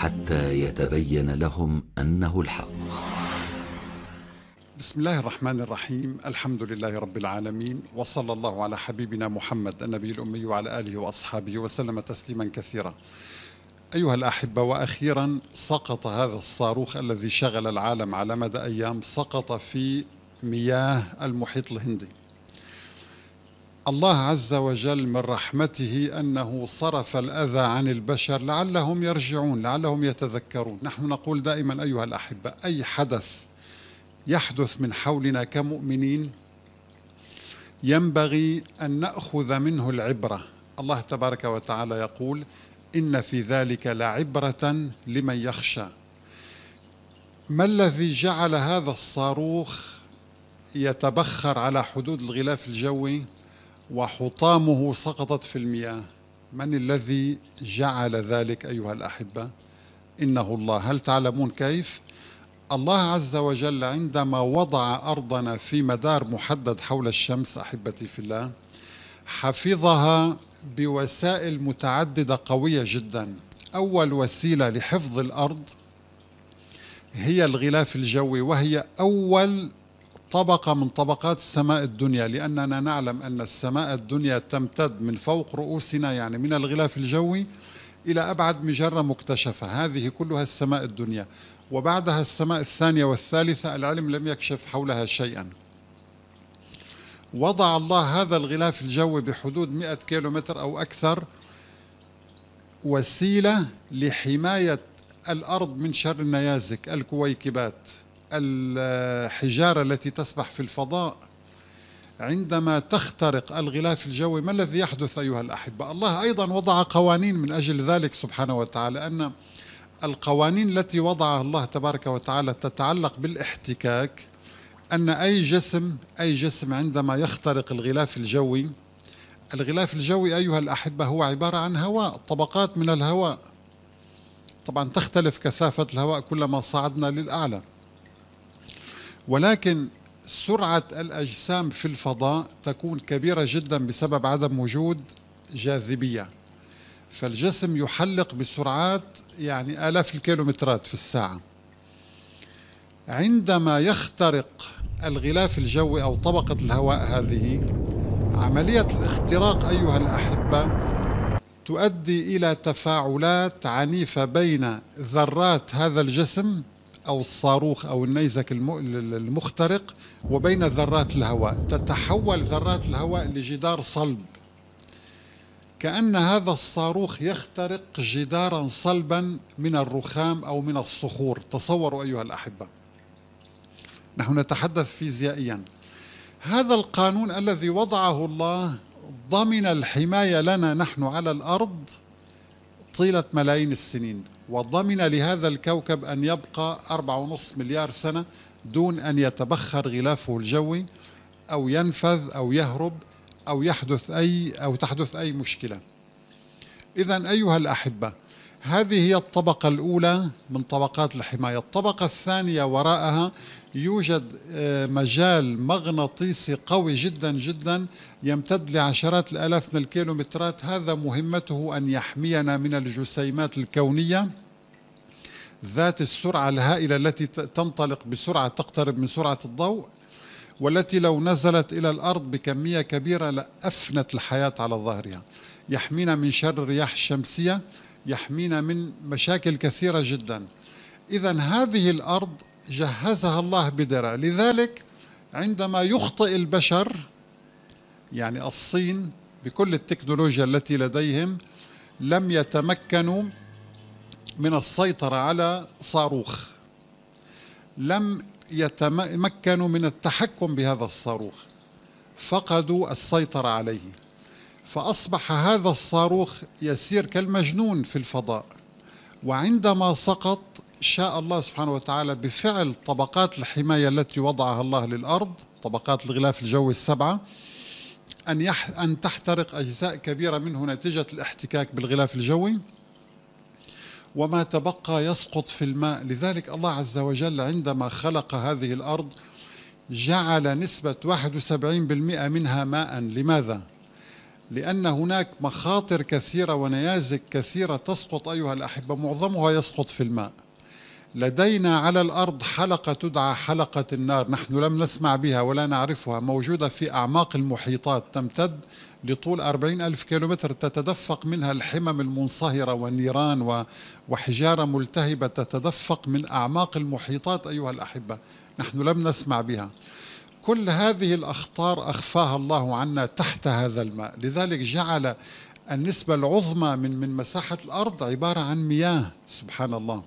حتى يتبين لهم انه الحق بسم الله الرحمن الرحيم الحمد لله رب العالمين وصلى الله على حبيبنا محمد النبي الأمي وعلى آله وأصحابه وسلم تسليما كثيرا أيها الأحبة وأخيرا سقط هذا الصاروخ الذي شغل العالم على مدى أيام سقط في مياه المحيط الهندي الله عز وجل من رحمته أنه صرف الأذى عن البشر لعلهم يرجعون لعلهم يتذكرون نحن نقول دائما أيها الأحبة أي حدث يحدث من حولنا كمؤمنين ينبغي أن نأخذ منه العبرة الله تبارك وتعالى يقول إن في ذلك لعبرة لمن يخشى ما الذي جعل هذا الصاروخ يتبخر على حدود الغلاف الجوي وحطامه سقطت في المياه من الذي جعل ذلك أيها الأحبة؟ إنه الله هل تعلمون كيف؟ الله عز وجل عندما وضع أرضنا في مدار محدد حول الشمس أحبتي في الله حفظها بوسائل متعددة قوية جدا أول وسيلة لحفظ الأرض هي الغلاف الجوي وهي أول طبقة من طبقات السماء الدنيا لأننا نعلم أن السماء الدنيا تمتد من فوق رؤوسنا يعني من الغلاف الجوي إلى أبعد مجرة مكتشفة هذه كلها السماء الدنيا وبعدها السماء الثانية والثالثة العلم لم يكشف حولها شيئا وضع الله هذا الغلاف الجوي بحدود 100 كيلومتر أو أكثر وسيلة لحماية الأرض من شر النيازك الكويكبات الحجارة التي تسبح في الفضاء عندما تخترق الغلاف الجوي ما الذي يحدث أيها الأحبة الله أيضا وضع قوانين من أجل ذلك سبحانه وتعالى أن القوانين التي وضعها الله تبارك وتعالى تتعلق بالاحتكاك أن أي جسم أي جسم عندما يخترق الغلاف الجوي الغلاف الجوي أيها الأحبة هو عبارة عن هواء طبقات من الهواء طبعا تختلف كثافة الهواء كلما صعدنا للأعلى ولكن سرعة الأجسام في الفضاء تكون كبيرة جدا بسبب عدم وجود جاذبية فالجسم يحلق بسرعات يعني آلاف الكيلومترات في الساعة عندما يخترق الغلاف الجوي أو طبقة الهواء هذه عملية الاختراق أيها الأحبة تؤدي إلى تفاعلات عنيفة بين ذرات هذا الجسم أو الصاروخ أو النيزك المخترق وبين ذرات الهواء تتحول ذرات الهواء لجدار صلب كأن هذا الصاروخ يخترق جدارا صلبا من الرخام أو من الصخور تصوروا أيها الأحبة نحن نتحدث فيزيائيا هذا القانون الذي وضعه الله ضمن الحماية لنا نحن على الأرض طيلة ملايين السنين وضمن لهذا الكوكب أن يبقى 4.5 مليار سنة دون أن يتبخر غلافه الجوي أو ينفذ أو يهرب أو يحدث أي أو تحدث أي مشكلة إذا أيها الأحبة هذه هي الطبقة الأولى من طبقات الحماية الطبقة الثانية وراءها يوجد آه، مجال مغناطيسي قوي جدا جدا يمتد لعشرات الآلاف من الكيلومترات هذا مهمته أن يحمينا من الجسيمات الكونية ذات السرعة الهائلة التي تنطلق بسرعة تقترب من سرعة الضوء والتي لو نزلت إلى الأرض بكمية كبيرة لأفنت الحياة على ظهرها يحمينا من شر الرياح الشمسية يحمينا من مشاكل كثيرة جدا إذا هذه الأرض جهزها الله بدرع لذلك عندما يخطئ البشر يعني الصين بكل التكنولوجيا التي لديهم لم يتمكنوا من السيطرة على صاروخ لم يتمكنوا من التحكم بهذا الصاروخ فقدوا السيطرة عليه فأصبح هذا الصاروخ يسير كالمجنون في الفضاء وعندما سقط شاء الله سبحانه وتعالى بفعل طبقات الحماية التي وضعها الله للأرض طبقات الغلاف الجوي السبعة أن, يح أن تحترق أجزاء كبيرة منه نتيجة الاحتكاك بالغلاف الجوي وما تبقى يسقط في الماء لذلك الله عز وجل عندما خلق هذه الأرض جعل نسبة 71% منها ماء لماذا؟ لأن هناك مخاطر كثيرة ونيازك كثيرة تسقط أيها الأحبة معظمها يسقط في الماء لدينا على الأرض حلقة تدعى حلقة النار نحن لم نسمع بها ولا نعرفها موجودة في أعماق المحيطات تمتد لطول أربعين ألف كيلومتر تتدفق منها الحمم المنصهرة والنيران وحجارة ملتهبة تتدفق من أعماق المحيطات أيها الأحبة نحن لم نسمع بها كل هذه الأخطار أخفاها الله عنا تحت هذا الماء لذلك جعل النسبة العظمى من من مساحة الأرض عبارة عن مياه سبحان الله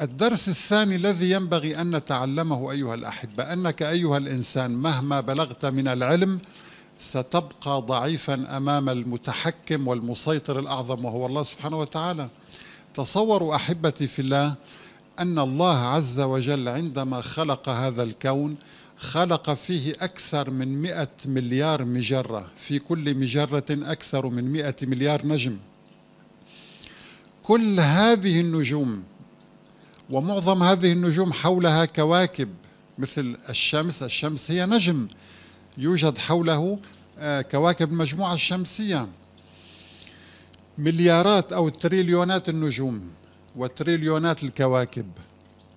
الدرس الثاني الذي ينبغي أن نتعلمه أيها الأحبة أنك أيها الإنسان مهما بلغت من العلم ستبقى ضعيفا أمام المتحكم والمسيطر الأعظم وهو الله سبحانه وتعالى تصوروا أحبتي في الله أن الله عز وجل عندما خلق هذا الكون خلق فيه أكثر من مئة مليار مجرة في كل مجرة أكثر من مئة مليار نجم كل هذه النجوم ومعظم هذه النجوم حولها كواكب مثل الشمس الشمس هي نجم يوجد حوله آه، كواكب المجموعة الشمسية مليارات أو تريليونات النجوم وتريليونات الكواكب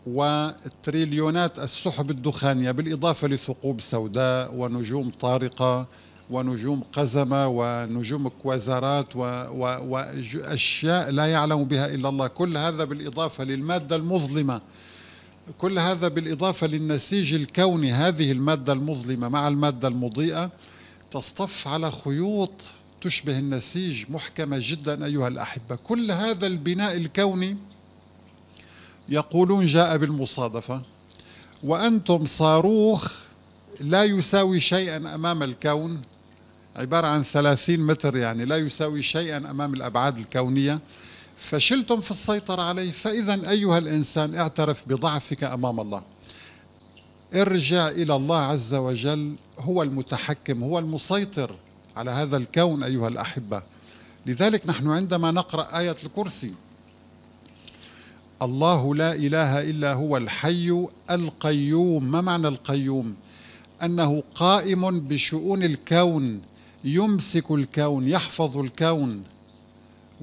وتريليونات السحب الدخانية بالإضافة لثقوب سوداء ونجوم طارقة ونجوم قزمة ونجوم كوازارات وأشياء لا يعلم بها إلا الله كل هذا بالإضافة للمادة المظلمة كل هذا بالإضافة للنسيج الكوني هذه المادة المظلمة مع المادة المضيئة تصطف على خيوط تشبه النسيج محكمة جدا أيها الأحبة كل هذا البناء الكوني يقولون جاء بالمصادفة وأنتم صاروخ لا يساوي شيئا أمام الكون عبارة عن 30 متر يعني لا يساوي شيئا أمام الأبعاد الكونية فشلتم في السيطرة عليه فإذا أيها الإنسان اعترف بضعفك أمام الله ارجع إلى الله عز وجل هو المتحكم هو المسيطر على هذا الكون أيها الأحبة لذلك نحن عندما نقرأ آية الكرسي الله لا إله إلا هو الحي القيوم ما معنى القيوم؟ أنه قائم بشؤون الكون يمسك الكون يحفظ الكون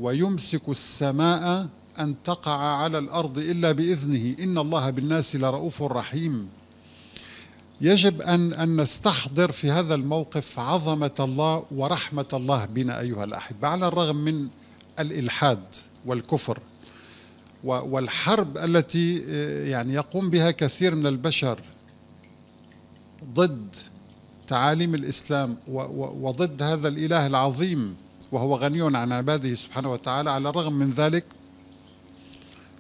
ويمسك السماء أن تقع على الأرض إلا بإذنه إن الله بالناس لرؤوف رحيم يجب أن, أن نستحضر في هذا الموقف عظمة الله ورحمة الله بنا أيها الأحبة على الرغم من الإلحاد والكفر والحرب التي آه، يعني يقوم بها كثير من البشر ضد تعاليم الإسلام وضد هذا الإله العظيم وهو غني عن عباده سبحانه وتعالى على الرغم من ذلك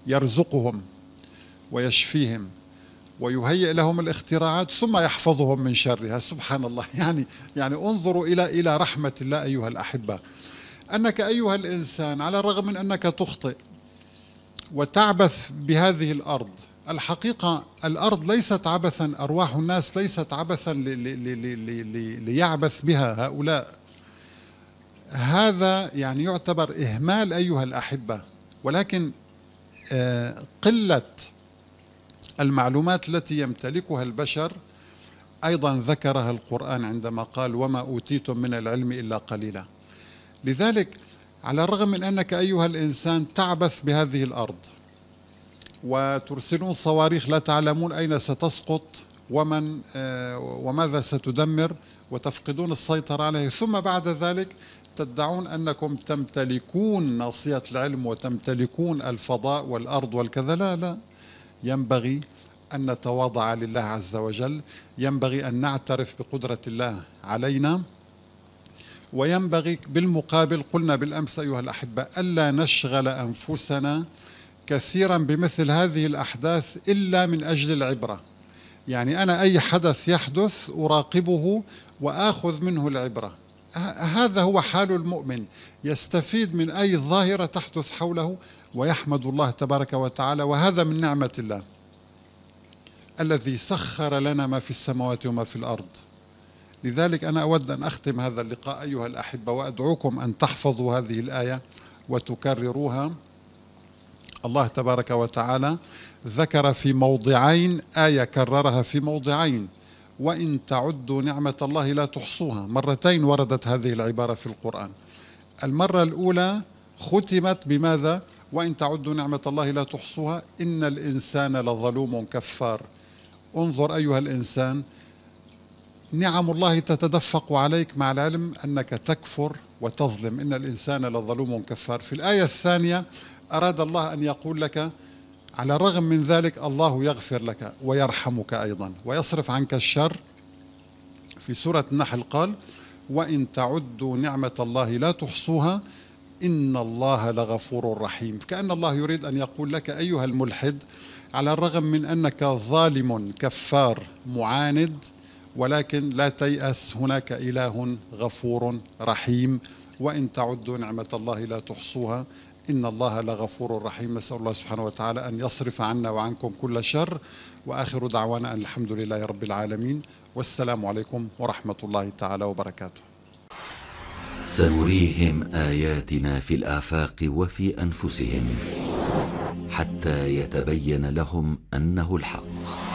يرزقهم ويشفيهم ويهيئ لهم الاختراعات ثم يحفظهم من شرها سبحان الله يعني يعني انظروا الى الى رحمه الله ايها الاحبه انك ايها الانسان على الرغم من انك تخطئ وتعبث بهذه الارض الحقيقه الارض ليست عبثا ارواح الناس ليست عبثا ليعبث بها هؤلاء هذا يعني يعتبر اهمال ايها الاحبه ولكن آه، قله المعلومات التي يمتلكها البشر أيضا ذكرها القرآن عندما قال وما أوتيتم من العلم إلا قليلا لذلك على الرغم من أنك أيها الإنسان تعبث بهذه الأرض وترسلون صواريخ لا تعلمون أين ستسقط ومن آه، وماذا ستدمر وتفقدون السيطرة عليه ثم بعد ذلك تدعون أنكم تمتلكون ناصية العلم وتمتلكون الفضاء والأرض والكذا لا لا ينبغي أن نتواضع لله عز وجل ينبغي أن نعترف بقدرة الله علينا وينبغي بالمقابل قلنا بالأمس أيها الأحبة ألا نشغل أنفسنا كثيرا بمثل هذه الأحداث إلا من أجل العبرة يعني أنا أي حدث يحدث أراقبه وآخذ منه العبرة هذا هو حال المؤمن يستفيد من أي ظاهرة تحدث حوله ويحمد الله تبارك وتعالى وهذا من نعمة الله الذي سخر لنا ما في السماوات وما في الأرض لذلك أنا أود أن أختم هذا اللقاء أيها الأحبة وأدعوكم أن تحفظوا هذه الآية وتكرروها الله تبارك وتعالى ذكر في موضعين آية كررها في موضعين وإن تعدوا نعمة الله لا تحصوها مرتين وردت هذه العبارة في القرآن المرة الأولى ختمت بماذا وإن تعدوا نعمة الله لا تحصوها إن الإنسان لظلوم كفار انظر أيها الإنسان نعم الله تتدفق عليك مع العلم أنك تكفر وتظلم إن الإنسان لظلوم كفار في الآية الثانية أراد الله أن يقول لك على الرغم من ذلك الله يغفر لك ويرحمك أيضا ويصرف عنك الشر في سورة النحل قال وإن تعدوا نعمة الله لا تحصوها إن الله لغفور رحيم كأن الله يريد أن يقول لك أيها الملحد على الرغم من أنك ظالم كفار معاند ولكن لا تيأس هناك إله غفور رحيم وإن تعدوا نعمة الله لا تحصوها إن الله لغفور رحيم نسأل الله سبحانه وتعالى أن يصرف عنا وعنكم كل شر وآخر دعوانا أن الحمد لله رب العالمين والسلام عليكم ورحمة الله تعالى وبركاته سنريهم آياتنا في الآفاق وفي أنفسهم حتى يتبين لهم أنه الحق